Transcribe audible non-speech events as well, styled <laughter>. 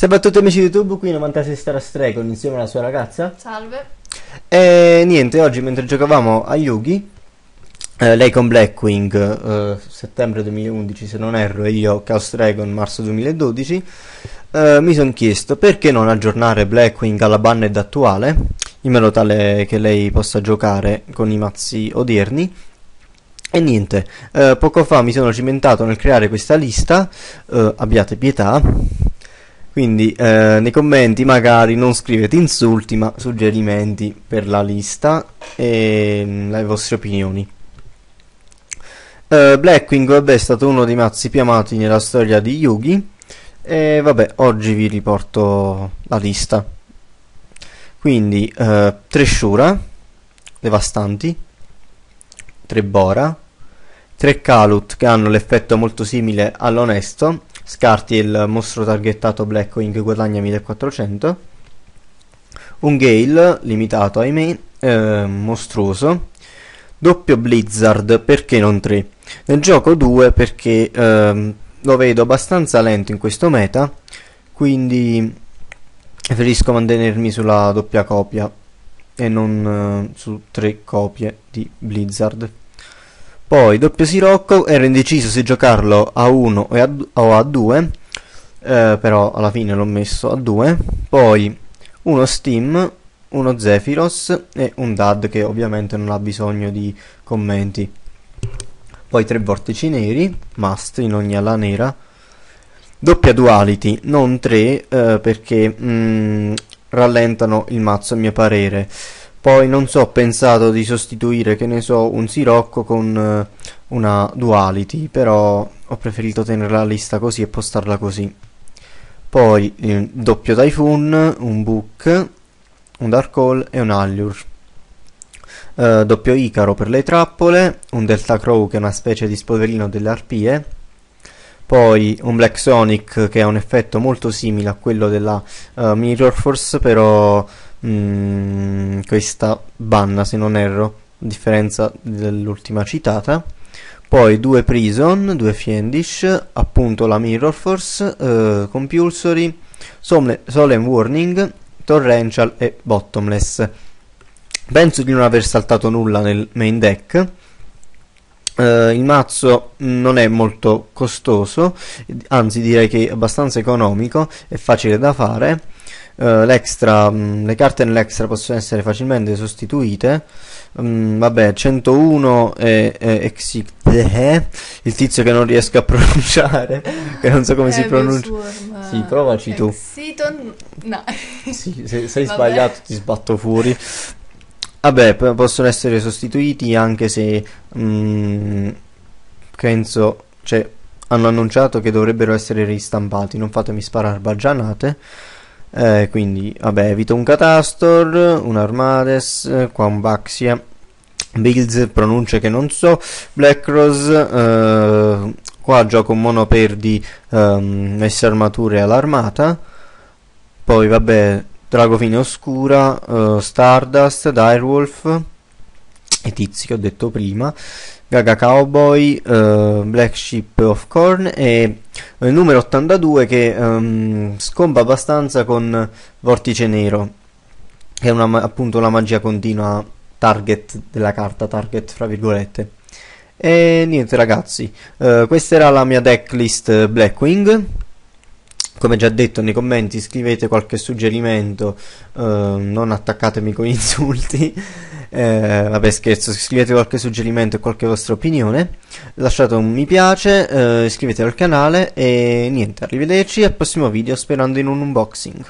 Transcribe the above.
Salve a tutti amici di YouTube, qui 96 Star Strecon insieme alla sua ragazza. Salve. E niente, oggi mentre giocavamo a Yugi, eh, lei con Blackwing eh, settembre 2011 se non erro e io Chaos Dragon marzo 2012, eh, mi sono chiesto perché non aggiornare Blackwing alla banned attuale, in modo tale che lei possa giocare con i mazzi odierni. E niente, eh, poco fa mi sono cimentato nel creare questa lista, eh, abbiate pietà, quindi eh, nei commenti magari non scrivete insulti ma suggerimenti per la lista e mm, le vostre opinioni. Uh, Blackwing vabbè, è stato uno dei mazzi più amati nella storia di Yugi e vabbè oggi vi riporto la lista. Quindi uh, eh, Tresciura, Devastanti, Bora, tre Kalut che hanno l'effetto molto simile all'Onesto scarti il mostro targettato Black Wing guadagna 1400 un Gale limitato ahimè eh, mostruoso doppio Blizzard perché non 3 nel gioco 2 perché eh, lo vedo abbastanza lento in questo meta quindi preferisco mantenermi sulla doppia copia e non eh, su tre copie di Blizzard poi doppio Sirocco, ero indeciso se giocarlo a 1 o a 2, eh, però alla fine l'ho messo a 2. Poi uno Steam, uno Zephyros e un Dad che ovviamente non ha bisogno di commenti. Poi tre vortici neri, must in ogni ala nera. Doppia duality, non tre eh, perché mh, mm, rallentano il mazzo a mio parere poi non so, ho pensato di sostituire, che ne so, un sirocco con eh, una duality, però ho preferito tenere la lista così e postarla così. Poi eh, doppio Typhoon, un Book, un Dark Hole e un Allure. Eh, doppio Icaro per le trappole, un Delta Crow che è una specie di spoverino delle arpie, poi un Black Sonic che ha un effetto molto simile a quello della uh, Mirror Force però mh, mm, questa banna se non erro a differenza dell'ultima citata poi due Prison, due Fiendish, appunto la Mirror Force, uh, Compulsory, Solemn Warning, Torrential e Bottomless penso di non aver saltato nulla nel main deck Uh, il mazzo non è molto costoso, anzi direi che è abbastanza economico, è facile da fare. Uh, eh, mh, mm, le carte nell'extra possono essere facilmente sostituite. Um, vabbè, 101 e è, eh, il tizio che non riesco a <laughs> pronunciare, che non so come si pronuncia. Sì, provaci tu. Sì, se, hai <laughs> sbagliato ti sbatto fuori. Vabbè, possono essere sostituiti anche se mh, mm, penso, cioè, hanno annunciato che dovrebbero essere ristampati. Non fatemi sparare baggianate. Eh, quindi, vabbè, evito un Catastor, un Armades, qua un Baxia, Bills, pronunce che non so, Blackross, eh, qua gioco un mono di eh, messe armature all'armata. Poi, vabbè, Dragofine Oscura, uh, Stardust, Direwolf e tizi che ho detto prima, Gaga Cowboy, uh, Black Sheep of Corn e il eh, numero 82 che um, ehm, scomba abbastanza con Vortice Nero, che è una, appunto la magia continua target della carta, target fra virgolette. E niente ragazzi, uh, questa era la mia decklist Blackwing come già detto nei commenti scrivete qualche suggerimento eh, non attaccatemi con <laughs> insulti eh, vabbè scherzo scrivete qualche suggerimento e qualche vostra opinione lasciate un mi piace eh, iscrivetevi al canale e niente arrivederci al prossimo video sperando in un unboxing